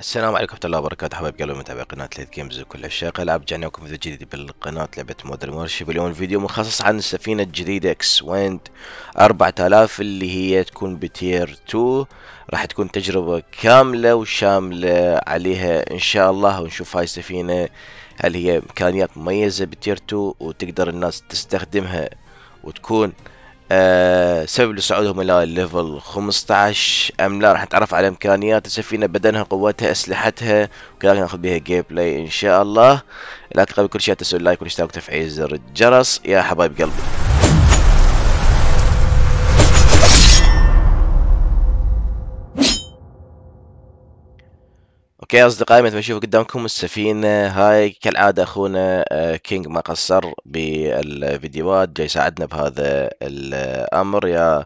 السلام عليكم ورحمة الله وبركاته حبايب قلبي متابعي قناة ليت جيمز وكل عشاق العاب رجعنا لكم فيديو جديد بالقناة لعبة مودرن وورشيب اليوم الفيديو مخصص عن السفينة الجديدة اكس ويند 4000 اللي هي تكون بتير 2 راح تكون تجربة كاملة وشاملة عليها ان شاء الله ونشوف هاي السفينة هل هي امكانيات مميزة بتير 2 وتقدر الناس تستخدمها وتكون أه سبب لصعودهم الى ليفل 15 ام لا راح نتعرف على امكانيات السفينه بدنها قوتها اسلحتها وكذلك ناخذ بها جيم بلاي ان شاء الله لا تقبل كل شيء تسوي لايك والاشتراك وتفعيل زر الجرس يا حبايب قلبي اوكي يا اصدقائي مثل ما تشوفوا قدامكم السفينه هاي كالعاده اخونا آه، كينج ما قصر بالفيديوهات جاي يساعدنا بهذا الامر يا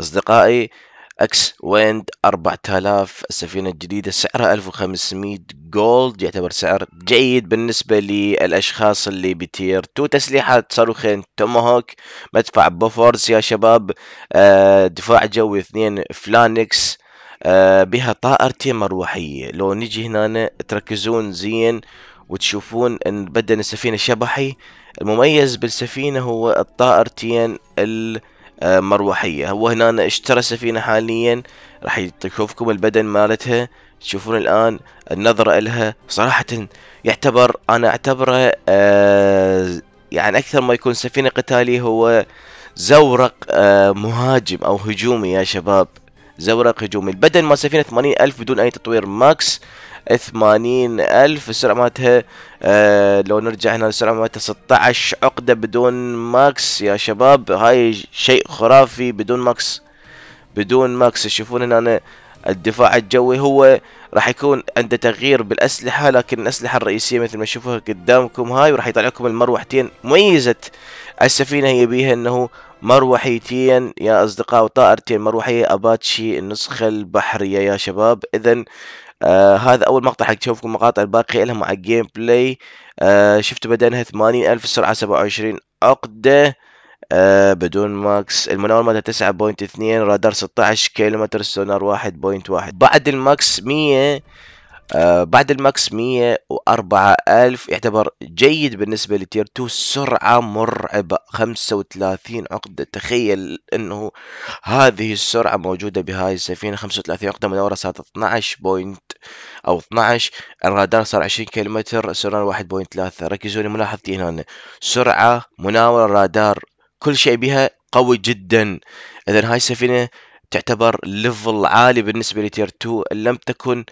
اصدقائي اكس ويند 4000 السفينه الجديده سعرها 1500 جولد يعتبر سعر جيد بالنسبه للاشخاص اللي بتير تو تسليحات صاروخين توماهوك مدفع بوفرز يا شباب آه، دفاع جوي اثنين فلانكس آه، بها طائرتين مروحية لو نجي هنا تركزون زين وتشوفون ان بدن السفينة شبحي المميز بالسفينة هو الطائرتين آه، المروحية هو هنا اشترى سفينة حاليا راح يشوفكم البدن مالتها تشوفون الان النظرة لها صراحة يعتبر انا اعتبره آه، يعني اكثر ما يكون سفينة قتالية هو زورق مهاجم او هجومي يا شباب زورق هجومي البدن سفينة ثمانين 80000 بدون أي تطوير ماكس 80000 السرعة مالتها آه لو نرجع هنا السرعة مالتها 16 عقدة بدون ماكس يا شباب هاي شيء خرافي بدون ماكس بدون ماكس تشوفون هنا أنا الدفاع الجوي هو راح يكون عنده تغيير بالأسلحة لكن الأسلحة الرئيسية مثل ما تشوفوها قدامكم هاي وراح يطلع لكم المروحتين مميزة السفينة هي بيها أنه مروحيتين يا أصدقاء وطائرتين مروحية أباتشي النسخة البحرية يا شباب إذا آه هذا أول مقطع حق تشوفكم مقاطع الباقية لها مع الجيم بلاي آه شفت بدنها ثمانين ألف سرعة سبعة وعشرين عقدة آه بدون ماكس المناور مالتها 9.2 رادار 16 كيلومتر سونار 1.1 بعد الماكس 100 آه، بعد الماكس واربعة ألف يعتبر جيد بالنسبة لتير 2 سرعة مرعبة 35 عقدة تخيل أنه هذه السرعة موجودة بهاي السفينة 35 عقدة مدورة صارت 12 بوينت أو 12 الرادار صار 20 كيلومتر سرعة 1.3 ركزوا لملاحظتي هنا سرعة مناورة الرادار كل شيء بها قوي جدا إذا هاي السفينة تعتبر ليفل عالي بالنسبة لتير 2 لم تكن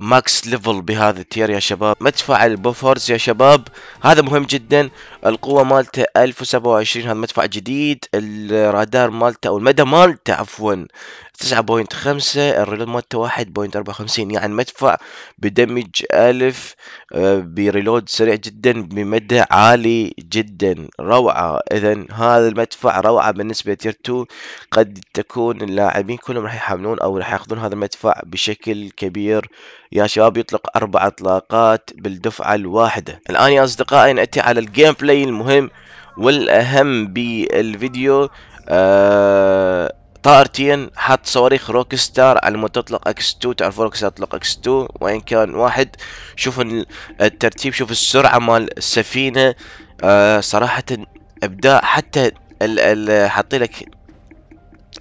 ماكس آه، ليفل بهذا التير يا شباب مدفع البوفرز يا شباب هذا مهم جدا القوة مالته 1027 هذا مدفع جديد الرادار مالته او المدى مالته عفوا تسعة بوينت خمسة الريلود مالته واحد بوينت أربعة يعني مدفع بدمج ألف آه، بريلود سريع جدا بمدى عالي جدا روعة إذا هذا المدفع روعة بالنسبة لتير 2 قد تكون اللاعبين كلهم راح يحملون أو راح ياخذون هذا المدفع بشكل كبير يا شباب يطلق أربع إطلاقات بالدفعة الواحدة الآن يا أصدقائي نأتي على الجيم بلاي المهم والأهم بالفيديو آه طائرتين حط صواريخ روك ستار على تطلق اكس 2 تعرف روك ستار تطلق اكس 2 وان كان واحد شوف الترتيب شوف السرعة مال السفينة آه صراحة ابداع حتى حاطين لك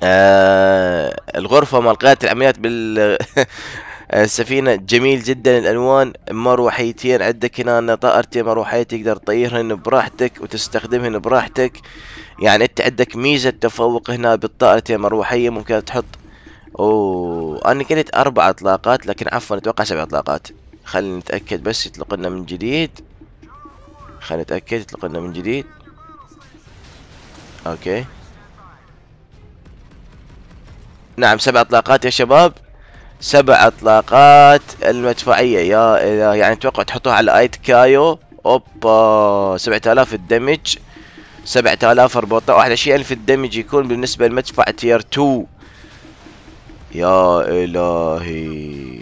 آه الغرفة مال قيادة العمليات بال السفينة آه، جميل جدا الألوان مروحيتين عندك هنا طائرتين مروحية تقدر تطيرهن براحتك وتستخدمهن براحتك يعني أنت عندك ميزة تفوق هنا بالطائرتين مروحية ممكن تحط أوه أنا قلت أربع إطلاقات لكن عفوا أتوقع سبع إطلاقات خلينا نتأكد بس يطلق لنا من جديد خلينا نتأكد يطلق لنا من جديد أوكي نعم سبع إطلاقات يا شباب سبع اطلاقات المدفعيه يا يعني اتوقع تحطوها على ايت كايو اوبا 7000 الدمج شيء ألف الدمج يكون بالنسبه لمدفع تير 2 يا الهي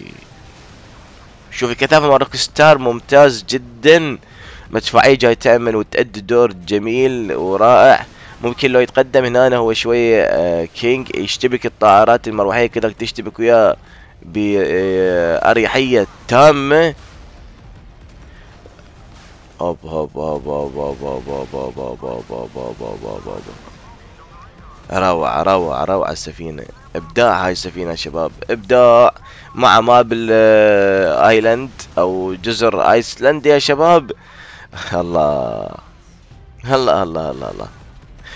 شوف الكثافه مال روك ستار ممتاز جدا مدفعيه جاي تعمل وتأدي دور جميل ورائع ممكن لو يتقدم هنا هو شويه آه، كينج يشتبك الطائرات المروحيه كذا تشتبك وياه بأريحية تامة هوب هوب هوب هوب هوب هوب هوب هوب هوب هوب هوب هوب هوب روعة روعة روعة السفينة ابداع هاي السفينة شباب ابداع مع ما بالايلاند او جزر ايسلند يا شباب الله الله الله الله الله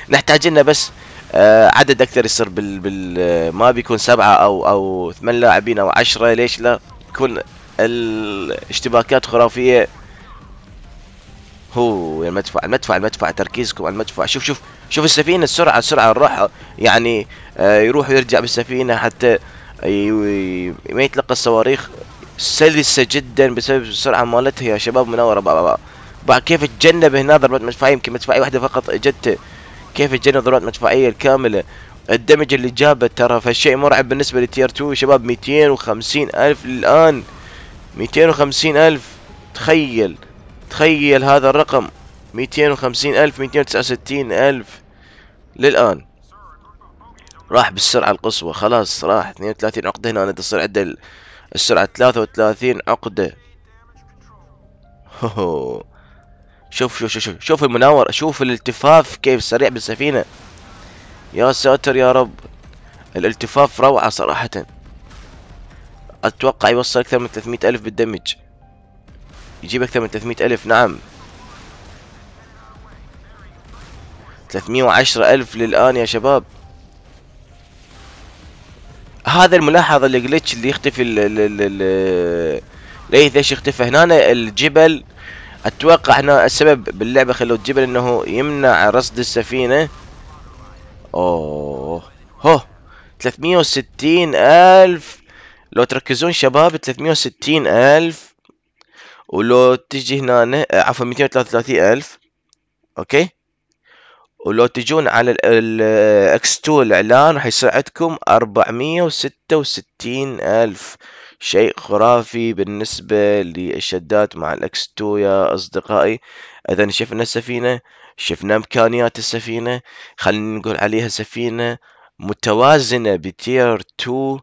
نحتاج لنا بس آه، عدد اكثر يصير بال, بال ما بيكون سبعه او او ثمان لاعبين او عشرة ليش لا تكون الاشتباكات خرافيه هو المدفع المدفع المدفع تركيزكم على المدفع شوف شوف شوف السفينه السرعه السرعه الراحه يعني آه، يروح ويرجع بالسفينه حتى ما يتلقى الصواريخ سلسه جدا بسبب السرعه مالتها يا شباب منوره بعد كيف تجنب هنا ضربه مدفعيه يمكن مدفعيه واحده فقط اجت كيف يتجنب ضربات مدفعيه الكامله الدمج اللي جابه ترى فالشيء مرعب بالنسبه لتير 2 شباب وخمسين الف الان وخمسين الف تخيل تخيل هذا الرقم وخمسين الف وستين الف للان راح بالسرعة القصوى خلاص راح 32 عقدة هنا أنا تصير عند السرعة 33 عقدة هوهو شوف شوف شوف شوف, شوف المناور شوف الالتفاف كيف سريع بالسفينة يا ساتر يا رب الالتفاف روعة صراحة أتوقع يوصل أكثر من 300 ألف بالدمج يجيب أكثر من 300 ألف نعم 310 ألف للآن يا شباب هذا الملاحظة الجلتش اللي يختفي ال ليش يختفي هنا الجبل اتوقع هنا السبب باللعبه خلوه الجبل انه يمنع رصد السفينه اوه هو 360 الف لو تركزون شباب 360 الف ولو تجي هنا عفوا 233 الف اوكي ولو تجون على الاكس 2 الاعلان راح يصير عندكم 466 الف شيء خرافي بالنسبة للشدات مع الإكس 2 يا أصدقائي إذا شفنا السفينة شفنا إمكانيات السفينة خلينا نقول عليها سفينة متوازنة بتير 2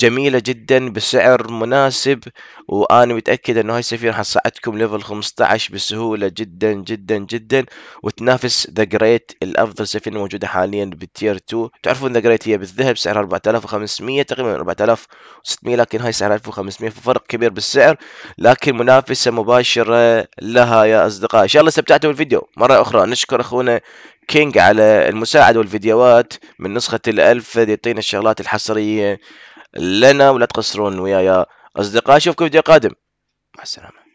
جميلة جدا بسعر مناسب وانا متأكد انه هاي السفينة حتساعدكم ليفل 15 بسهولة جدا جدا جدا وتنافس ذا جريت الافضل سفينة موجودة حاليا بالتير 2 تعرفون ذا جريت هي بالذهب سعرها 4500 تقريبا 4600 لكن هاي سعرها 1500 ففرق كبير بالسعر لكن منافسة مباشرة لها يا اصدقاء ان شاء الله استمتعتوا بالفيديو مرة اخرى نشكر اخونا كينج على المساعدة والفيديوهات من نسخة الألف يعطينا الشغلات الحصرية لنا ولا تقصرون ويايا أصدقاء أشوفكم فيديو قادم مع السلامة